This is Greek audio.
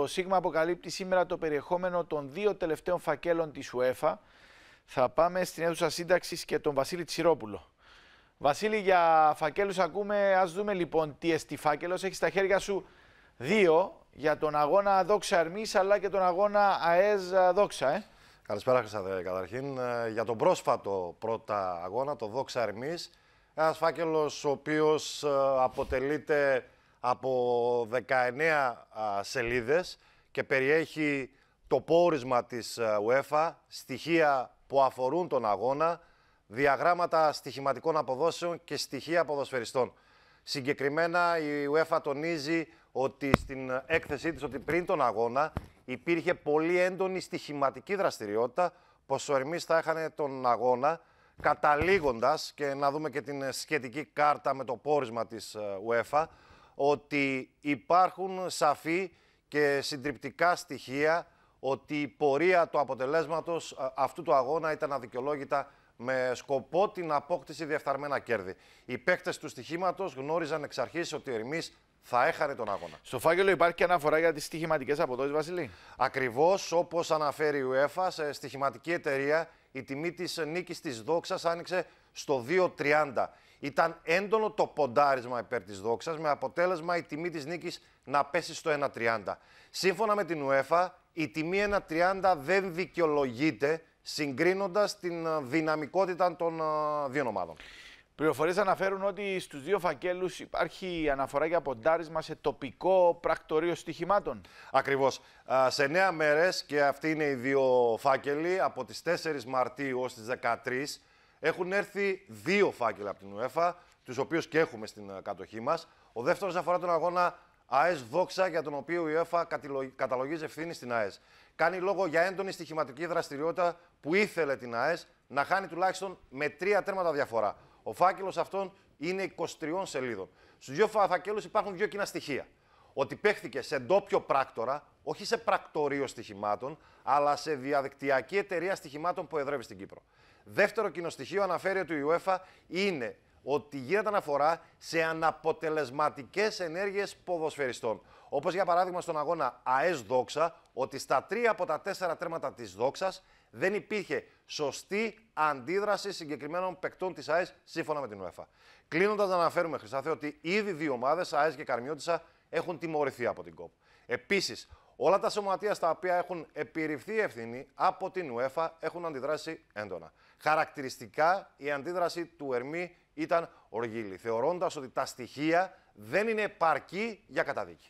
Το ΣΥΓΜΑ αποκαλύπτει σήμερα το περιεχόμενο των δύο τελευταίων φακέλων της UEFA. Θα πάμε στην αίθουσα σύνταξης και τον Βασίλη Τσιρόπουλο. Βασίλη, για φακέλους ακούμε, ας δούμε λοιπόν τι εστί φάκελος. Έχεις στα χέρια σου δύο για τον αγώνα Δόξα Αρμής αλλά και τον αγώνα ΑΕΖ Δόξα. Ε. Καλησπέρα Χρυσάδε καταρχήν. Ε, για τον πρόσφατο πρώτα αγώνα, το Δόξα Αρμής, ένας φάκελος ο οποίος ε, αποτελείται από 19 σελίδες και περιέχει το πόρισμα της UEFA, στοιχεία που αφορούν τον αγώνα, διαγράμματα στοιχηματικών αποδόσεων και στοιχεία ποδοσφαιριστών. Συγκεκριμένα η UEFA τονίζει ότι στην έκθεσή της ότι πριν τον αγώνα υπήρχε πολύ έντονη στοιχηματική δραστηριότητα Ερμής θα έχανε τον αγώνα καταλήγοντας και να δούμε και την σχετική κάρτα με το πόρισμα της UEFA ότι υπάρχουν σαφή και συντριπτικά στοιχεία ότι η πορεία του αποτελέσματος ε, αυτού του αγώνα ήταν αδικαιολόγητα με σκοπό την απόκτηση διεφθαρμένα κέρδη. Οι παίκτες του στοιχήματος γνώριζαν εξ αρχής ότι ο Ερμής θα έχανε τον αγώνα. Στο φάκελο υπάρχει και αναφορά για τις στοιχηματικές αποδόσει, Βασιλή. Ακριβώς όπως αναφέρει η UEFA, σε στοιχηματική εταιρεία η τιμή της νίκης της δόξας άνοιξε στο 2,30. Ήταν έντονο το ποντάρισμα υπέρ της δόξας, με αποτέλεσμα η τιμή της νίκης να πέσει στο 1,30. Σύμφωνα με την UEFA, η τιμή 1,30 δεν δικαιολογείται συγκρίνοντας την ε, δυναμικότητα των ε, δύο ομάδων. Πληροφορίες αναφέρουν ότι στους δύο φακέλους υπάρχει αναφορά για ποντάρισμα σε τοπικό πρακτορείο στοιχημάτων. Ακριβώς. Σε νέα μέρες, και αυτοί είναι οι δύο φάκελοι, από τις 4 Μαρτίου ως τις 13, έχουν έρθει δύο φάκελοι από την UEFA, τους οποίους και έχουμε στην ε, κατοχή μας. Ο δεύτερος αφορά τον αγώνα ΑΕΣ Δόξα για τον οποίο η UEFA καταλογίζει ευθύνη στην ΑΕΣ. Κάνει λόγο για έντονη στοιχηματική δραστηριότητα που ήθελε την ΑΕΣ να χάνει τουλάχιστον με τρία τέρματα διαφορά. Ο φάκελος αυτόν είναι 23 σελίδων. Στους δύο φάκελου υπάρχουν δύο κοινά στοιχεία. Ότι παίχθηκε σε ντόπιο πράκτορα, όχι σε πρακτορείο στοιχημάτων, αλλά σε διαδικτυακή εταιρεία στοιχημάτων που εδρεύει στην Κύπρο. Δεύτερο κοινό αναφέρει ότι η UEFA είναι ότι γίνεται αναφορά σε αναποτελεσματικές ενέργειες ποδοσφαιριστών. Όπως για παράδειγμα στον αγώνα ΑΕΣ Δόξα, ότι στα τρία από τα τέσσερα τρέματα της Δόξας δεν υπήρχε σωστή αντίδραση συγκεκριμένων παικτών της ΑΕΣ σύμφωνα με την UEFA. Κλείνοντας, να αναφέρουμε, Χρυσάθε, ότι ήδη δύο ομάδες, ΑΕΣ και Καρμιώτησα, έχουν τιμωρηθεί από την ΚΟΠ. Επίσης, όλα τα σωματεία στα οποία έχουν επιρριφθεί ευθύνη από την UEFA έχουν αντιδράσει έντονα. Χαρακτηριστικά η αντίδραση του Ερμή ήταν οργίλη, θεωρώντας ότι τα στοιχεία δεν είναι παρκή για καταδίκη.